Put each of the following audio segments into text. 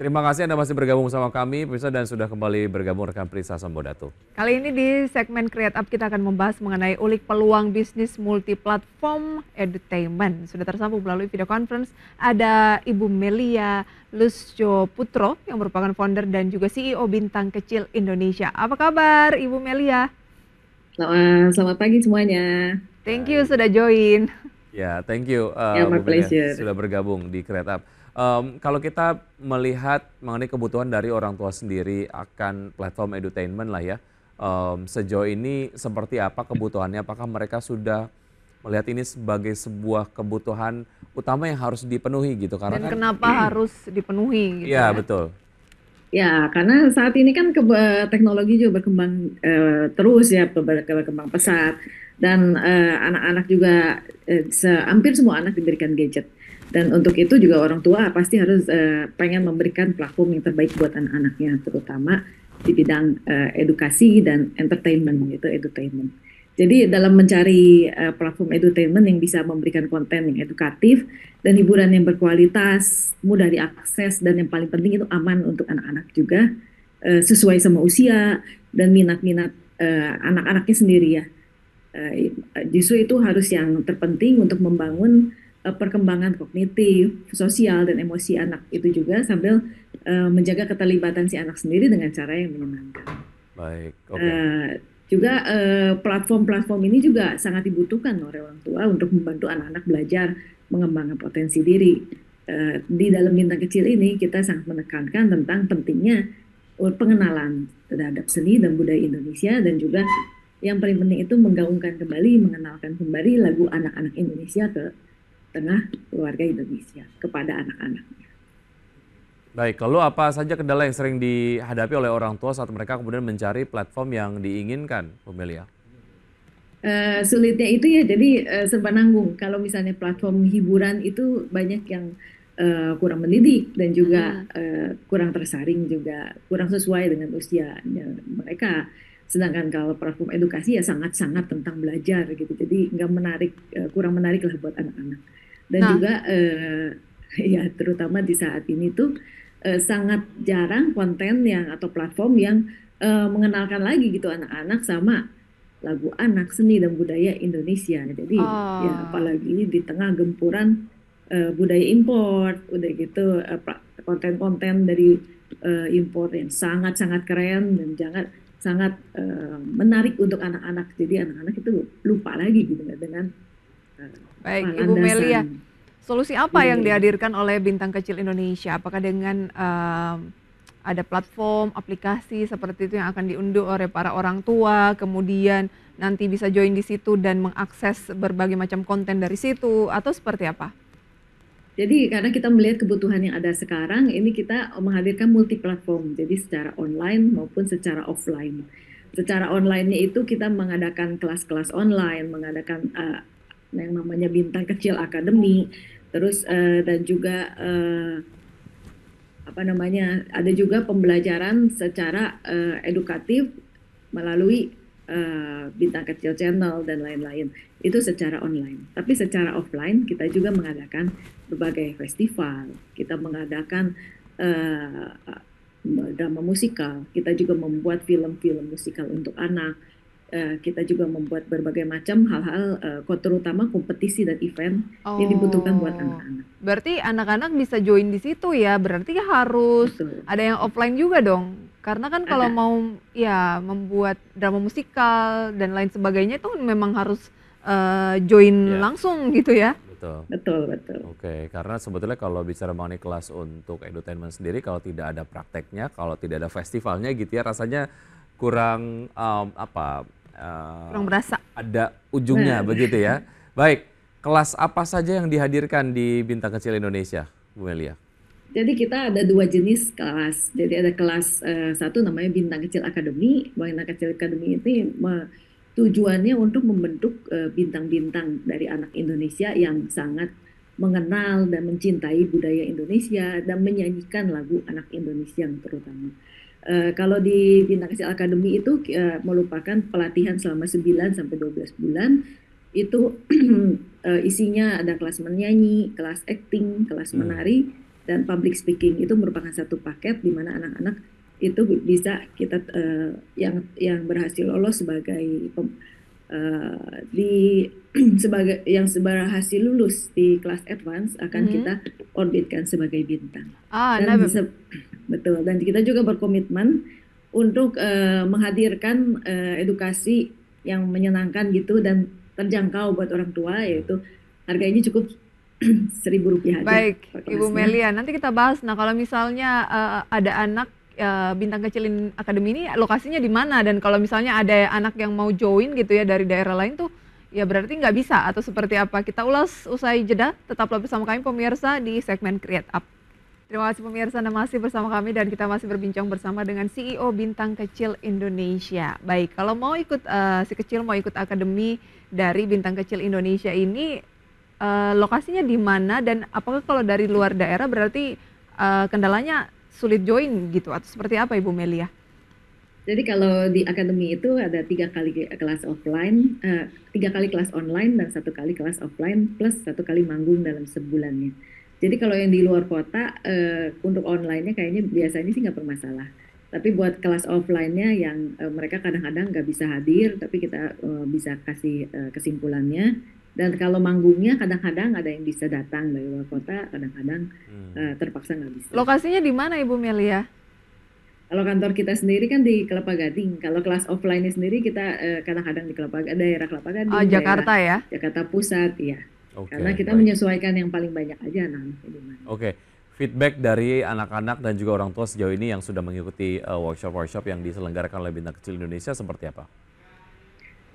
Terima kasih Anda masih bergabung sama kami, pemirsa dan sudah kembali bergabung rekan Prisa Sambodato. Kali ini di segmen Create Up kita akan membahas mengenai ulik peluang bisnis multiplatform entertainment. Sudah tersambung melalui video conference ada Ibu Melia Lusjo Putro yang merupakan founder dan juga CEO Bintang Kecil Indonesia. Apa kabar Ibu Melia? Selamat, pagi semuanya. Thank you sudah join. Ya, yeah, thank you uh, yeah, my pleasure. sudah bergabung di Create Up. Um, kalau kita melihat mengenai kebutuhan dari orang tua sendiri akan platform edutainment lah ya, um, sejauh ini seperti apa kebutuhannya? Apakah mereka sudah melihat ini sebagai sebuah kebutuhan utama yang harus dipenuhi gitu? Karena Dan kan kenapa hmm. harus dipenuhi? Gitu ya, ya betul. Ya, karena saat ini kan teknologi juga berkembang e, terus ya, berkembang pesat dan eh, anak-anak juga eh, hampir semua anak diberikan gadget. Dan untuk itu juga orang tua pasti harus uh, pengen memberikan platform yang terbaik buat anak-anaknya, terutama di bidang uh, edukasi dan entertainment yaitu edutainment. Jadi dalam mencari uh, platform edutainment yang bisa memberikan konten yang edukatif dan hiburan yang berkualitas, mudah diakses dan yang paling penting itu aman untuk anak-anak juga uh, sesuai sama usia dan minat-minat uh, anak-anaknya sendiri ya. Uh, justru itu harus yang terpenting untuk membangun Eh, perkembangan kognitif, sosial dan emosi anak itu juga sambil uh, menjaga keterlibatan si anak sendiri dengan cara yang menyenangkan. Baik. Okay. Uh, eh, juga platform-platform uh, ini juga sangat dibutuhkan oleh orang tua untuk membantu anak-anak belajar mengembangkan potensi diri. Uh, di dalam bintang kecil ini kita sangat menekankan tentang pentingnya pengenalan terhadap seni dan budaya Indonesia dan juga yang paling penting itu menggaungkan kembali, mengenalkan kembali lagu anak-anak Indonesia ke Tengah keluarga Indonesia kepada anak-anaknya. Baik, lalu apa saja kendala yang sering dihadapi oleh orang tua saat mereka kemudian mencari platform yang diinginkan, Pemelia? Uh, eh, sulitnya itu ya, jadi uh, serba nanggung. Kalau misalnya platform hiburan itu banyak yang uh, kurang mendidik dan juga uh, kurang tersaring juga, kurang sesuai dengan usia mereka. Sedangkan kalau platform edukasi ya sangat-sangat tentang belajar gitu, jadi nggak menarik, uh, kurang menarik lah buat anak-anak dan nah. juga uh, ya terutama di saat ini tuh uh, sangat jarang konten yang atau platform yang uh, mengenalkan lagi gitu anak-anak sama lagu anak seni dan budaya Indonesia jadi ya, oh. ya apalagi di tengah gempuran uh, budaya import, udah gitu konten konten-konten dari uh, impor yang sangat-sangat keren dan jangan sangat uh, menarik untuk anak-anak jadi anak-anak itu lupa lagi gitu dengan Baik, hmm, Ibu Anderson. Melia. Solusi apa iya. yang dihadirkan oleh Bintang Kecil Indonesia? Apakah dengan um, ada platform, aplikasi seperti itu yang akan diunduh oleh para orang tua, kemudian nanti bisa join di situ dan mengakses berbagai macam konten dari situ, atau seperti apa? Jadi karena kita melihat kebutuhan yang ada sekarang, ini kita menghadirkan multi platform, jadi secara online maupun secara offline. Secara online itu kita mengadakan kelas-kelas online, mengadakan yang namanya bintang kecil akademi terus uh, dan juga uh, apa namanya ada juga pembelajaran secara uh, edukatif melalui uh, bintang kecil channel dan lain-lain itu secara online tapi secara offline kita juga mengadakan berbagai festival kita mengadakan uh, drama musikal kita juga membuat film-film musikal untuk anak Eh, kita juga membuat berbagai macam hal-hal eh, terutama kompetisi dan event oh. yang dibutuhkan buat oh. anak-anak. Berarti anak-anak bisa join di situ ya. Berarti harus Betul. ada yang offline juga dong. Karena kan kalau ada. mau ya membuat drama musikal dan lain sebagainya itu memang harus uh, join yeah. langsung gitu ya. Betul. Betul, betul. Oke, okay, karena sebetulnya kalau bicara mengenai kelas untuk edutainment sendiri kalau tidak ada prakteknya, kalau tidak ada festivalnya gitu ya rasanya kurang um, apa uh, kurang berasa. Ada ujungnya hmm. begitu ya. Baik, kelas apa saja yang dihadirkan di Bintang Kecil Indonesia, Bu Melia? Jadi kita ada dua jenis kelas. Jadi ada kelas uh, satu namanya Bintang Kecil Akademi. Bintang Kecil Akademi itu tujuannya untuk membentuk eh, bintang-bintang uh, dari anak Indonesia yang sangat mengenal dan mencintai budaya Indonesia dan menyanyikan lagu anak Indonesia yang terutama. Eh, kalau di bintang kasih akademi itu uh, eh, melupakan pelatihan selama 9 sampai 12 bulan itu uh, isinya ada kelas menyanyi, kelas acting, kelas hmm. menari hmm. dan public speaking itu merupakan satu paket di mana anak-anak itu bisa kita uh, yang yang berhasil lolos sebagai pem, Eh, di sebagai yang hasil lulus di kelas advance akan hmm. kita orbitkan sebagai bintang. Ah, dan bisa, betul. Dan kita juga berkomitmen untuk uh, menghadirkan uh, edukasi yang menyenangkan gitu dan terjangkau buat orang tua yaitu harganya cukup seribu rupiah aja. Ibu Melia. Nanti kita bahas. Nah, kalau misalnya uh, ada anak Eh, bintang kecilin akademi ini lokasinya di mana dan kalau misalnya ada anak yang mau join gitu ya dari daerah lain tuh ya berarti nggak bisa atau seperti apa kita ulas usai jeda tetaplah bersama kami pemirsa di segmen Create Up. Terima kasih pemirsa Anda masih bersama kami dan kita masih berbincang bersama dengan CEO Bintang Kecil Indonesia. Baik, kalau mau ikut uh, si kecil mau ikut akademi dari Bintang Kecil Indonesia ini uh, lokasinya di mana dan apakah kalau dari luar daerah berarti uh, kendalanya sulit join gitu atau seperti apa Ibu Melia? Jadi kalau di akademi itu ada tiga kali kelas offline, uh, tiga kali kelas online dan satu kali kelas offline plus satu kali manggung dalam sebulannya. Jadi kalau yang di luar kota uh, untuk onlinenya kayaknya biasanya sih nggak bermasalah. Tapi buat kelas offline-nya yang uh, mereka kadang-kadang nggak bisa hadir, tapi kita uh, bisa kasih uh, kesimpulannya dan kalau manggungnya kadang-kadang ada yang bisa datang dari luar kota kadang-kadang hmm. uh, terpaksa nggak bisa lokasinya di mana ibu Melia kalau kantor kita sendiri kan di Kelapa Gading kalau kelas offline sendiri kita kadang eh, kadang-kadang di Kelapa daerah Kelapa Gading oh, Jakarta daerah, ya Jakarta Pusat iya okay, karena kita baik. menyesuaikan yang paling banyak aja anak di mana oke okay. Feedback dari anak-anak dan juga orang tua sejauh ini yang sudah mengikuti eh, workshop-workshop uh, workshop -workshop yang diselenggarakan oleh Bintang Kecil Indonesia seperti apa?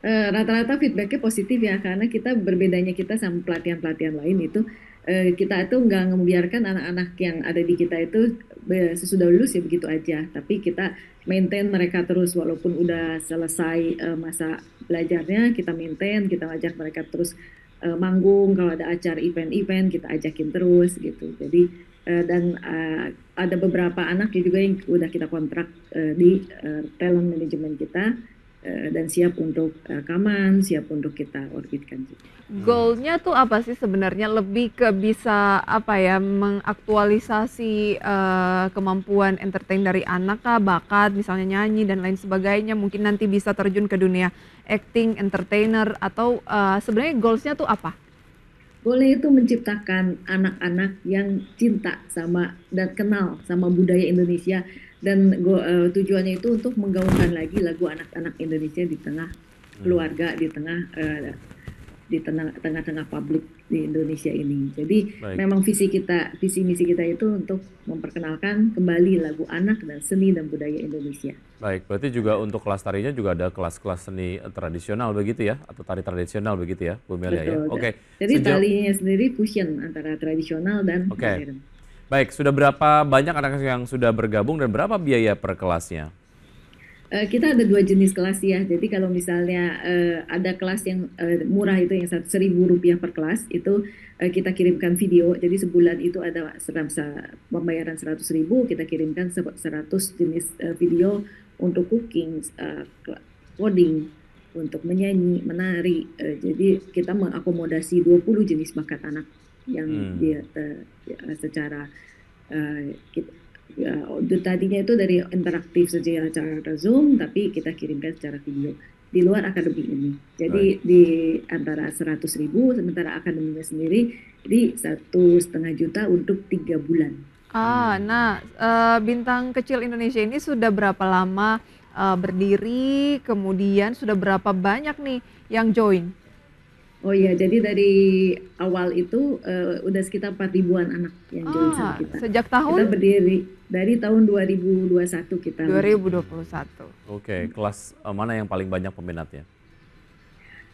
Eh, rata-rata feedbacknya positif ya karena kita berbedanya kita sama pelatihan-pelatihan lain itu uh, kita itu nggak membiarkan anak-anak yang ada di kita itu uh, sesudah lulus ya begitu aja tapi kita maintain mereka terus walaupun udah selesai uh, masa belajarnya kita maintain kita ajak mereka terus uh, manggung kalau ada acara event-event kita ajakin terus gitu jadi uh, dan uh, ada beberapa anak juga yang udah kita kontrak uh, di uh, talent management kita Eh, dan siap untuk rekaman, eh, siap untuk kita orbitkan. Hmm. Goalnya tuh apa sih sebenarnya? Lebih ke bisa apa ya mengaktualisasi uh, kemampuan entertain dari anak kah, bakat misalnya nyanyi dan lain sebagainya. Mungkin nanti bisa terjun ke dunia acting, entertainer atau uh, sebenarnya goalsnya tuh apa? Boleh itu menciptakan anak-anak yang cinta sama dan kenal sama budaya Indonesia dan gua, uh, tujuannya itu untuk menggaungkan lagi lagu anak-anak Indonesia di tengah hmm. keluarga di tengah uh, di tengah-tengah publik di Indonesia ini. Jadi Baik. memang visi kita, visi misi kita itu untuk memperkenalkan kembali lagu anak dan seni dan budaya Indonesia. Baik, berarti juga untuk kelas tarinya juga ada kelas-kelas seni tradisional begitu ya, atau tari tradisional begitu ya, Bu Melia ya. Oke. Okay. Jadi Sejauh... talinya sendiri fusion antara tradisional dan okay. modern. Baik, sudah berapa banyak anak yang sudah bergabung dan berapa biaya per kelasnya? Eh, kita ada dua jenis kelas ya. Jadi kalau misalnya uh, ada kelas yang uh, murah itu yang seribu rupiah per kelas itu uh, kita kirimkan video. Jadi sebulan itu ada pembayaran seratus ribu kita kirimkan seratus jenis uh, video untuk cooking, uh, coding, untuk menyanyi, menari. Uh, jadi kita mengakomodasi 20 jenis bakat anak yang hmm. dia uh, secara uh, eh, kita, ya, uh, tadinya itu dari interaktif saja secara cara Zoom tapi kita kirimkan secara video di luar akademi ini. Jadi right. di antara 100 ribu, sementara akademinya sendiri di satu setengah juta untuk tiga bulan. Ah, hmm. nah uh, bintang kecil Indonesia ini sudah berapa lama uh, berdiri? Kemudian sudah berapa banyak nih yang join? Oh iya, jadi dari awal itu uh, udah sekitar 4 ribuan anak yang join ah, sama kita. Sejak tahun? Kita berdiri dari tahun 2021 kita. 2021. Oke, okay, kelas eh, mana yang paling banyak peminatnya?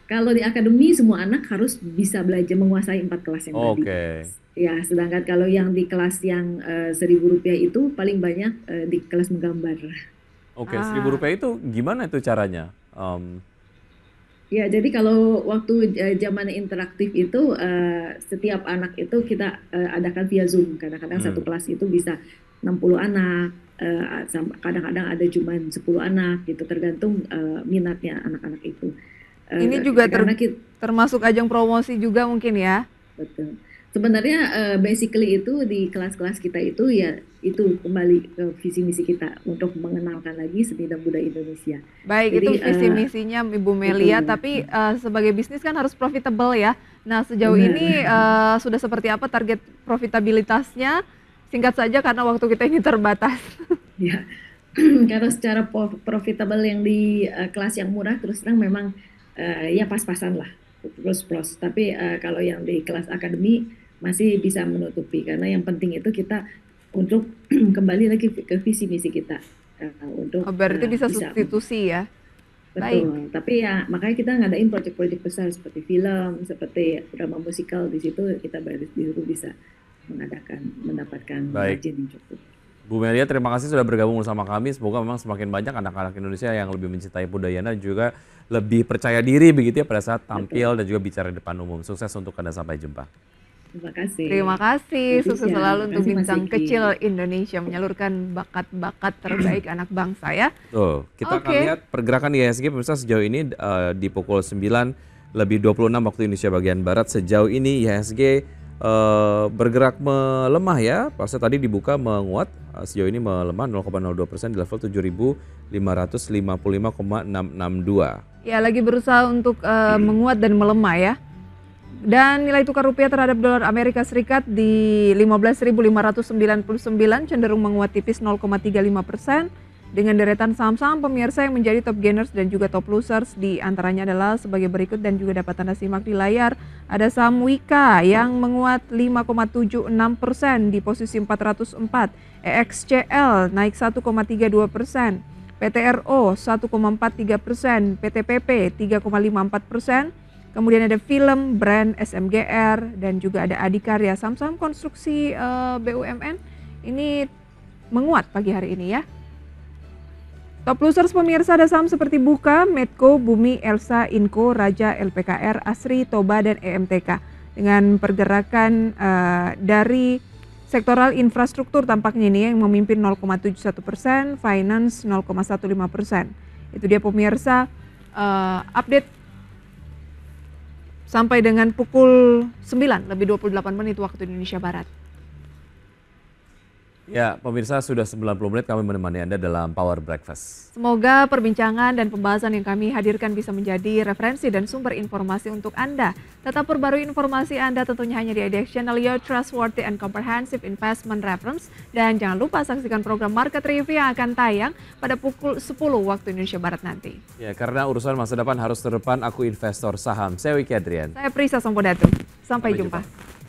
Kalau di akademi semua anak harus bisa belajar menguasai empat kelas yang oh, tadi. Oke. Okay. Ya, sedangkan kalau yang di kelas yang eh, seribu uh, rupiah itu paling banyak uh, di kelas menggambar. Oke, okay, ah. seribu ah. rupiah itu gimana itu caranya? Um, Ya, jadi kalau waktu eh, zaman interaktif itu eh, setiap anak itu kita uh, adakan via Zoom. Kadang-kadang hmm. satu kelas itu bisa 60 anak, kadang-kadang ada cuma 10 anak gitu tergantung uh, minatnya anak-anak itu. Ini juga ter kita, termasuk ajang promosi juga mungkin ya. Betul sebenarnya uh, basically itu di kelas-kelas kita itu ya itu kembali ke visi misi kita untuk mengenalkan lagi seni dan budaya Indonesia. Baik Jadi, itu eh, visi misinya uh, Ibu Melia, itu. Ya. tapi uh, sebagai bisnis kan harus profitable ya. Nah sejauh benar. ini uh, sudah seperti apa target profitabilitasnya? Singkat saja karena waktu kita ini terbatas. ya karena secara profitable yang di uh, kelas yang murah terus terang memang uh, ya pas-pasan lah terus plus tapi uh, kalau yang di kelas akademi masih bisa menutupi karena yang penting itu kita untuk kembali lagi ke visi misi kita uh, untuk oh, berarti uh, bisa, bisa substitusi ya Betul. Baik. Tapi ya makanya kita ngadain proyek-proyek besar seperti film, seperti drama musikal di situ kita baru dulu bisa mengadakan mendapatkan Baik. margin yang cukup. Bu Melia, terima kasih sudah bergabung bersama kami. Semoga memang semakin banyak anak-anak Indonesia yang lebih mencintai budaya dan juga lebih percaya diri begitu ya pada saat tampil dan juga bicara di depan umum. Sukses untuk Anda, sampai jumpa. Terima kasih. Terima kasih. Sukses selalu untuk bintang kecil Indonesia menyalurkan bakat-bakat terbaik anak bangsa ya. Tuh, kita okay. akan lihat pergerakan IHSG pemirsa sejauh ini uh, di pukul 9 lebih 26 waktu Indonesia bagian barat sejauh ini IHSG uh, eh, bergerak melemah ya. Pasar tadi dibuka menguat eh, sejauh ini melemah 0,02% di level 7555,662. Ya, lagi berusaha untuk uh, hmm. menguat dan melemah ya. Dan nilai tukar rupiah terhadap dolar Amerika Serikat di 15.599 cenderung menguat tipis 0,35 persen dengan deretan saham-saham pemirsa yang menjadi top gainers dan juga top losers di antaranya adalah sebagai berikut dan juga dapat Anda simak di layar. Ada saham Wika yang menguat 5,76 persen di posisi 404, EXCL e naik 1,32 persen, PTRO 1,43 persen, PTPP 3,54 persen, Kemudian ada film, brand SMGR dan juga ada Adikarya saham-saham konstruksi uh, eh, BUMN ini menguat pagi hari ini ya. Top losers pemirsa ada saham seperti Buka, Medco, Bumi, Elsa, Inco, Raja, LPKR, Asri, Toba, dan EMTK. Dengan pergerakan uh, dari sektoral infrastruktur tampaknya ini ya, yang memimpin 0,71 persen, finance 0,15 persen. Itu dia pemirsa uh, update sampai dengan pukul 9 lebih 28 menit waktu Indonesia Barat. Ya, pemirsa sudah 90 menit kami menemani Anda dalam Power Breakfast. Semoga perbincangan dan pembahasan yang kami hadirkan bisa menjadi referensi dan sumber informasi untuk Anda. Tetap perbarui informasi Anda tentunya hanya di IDX Channel Your Trustworthy and Comprehensive Investment Reference. Dan jangan lupa saksikan program Market Review yang akan tayang pada pukul 10 waktu Indonesia Barat nanti. Ya, karena urusan masa depan harus terdepan, aku investor saham. Saya Wiki Adrian. Saya Prisa Sompodatu. Sampai, Sampai jumpa. jumpa.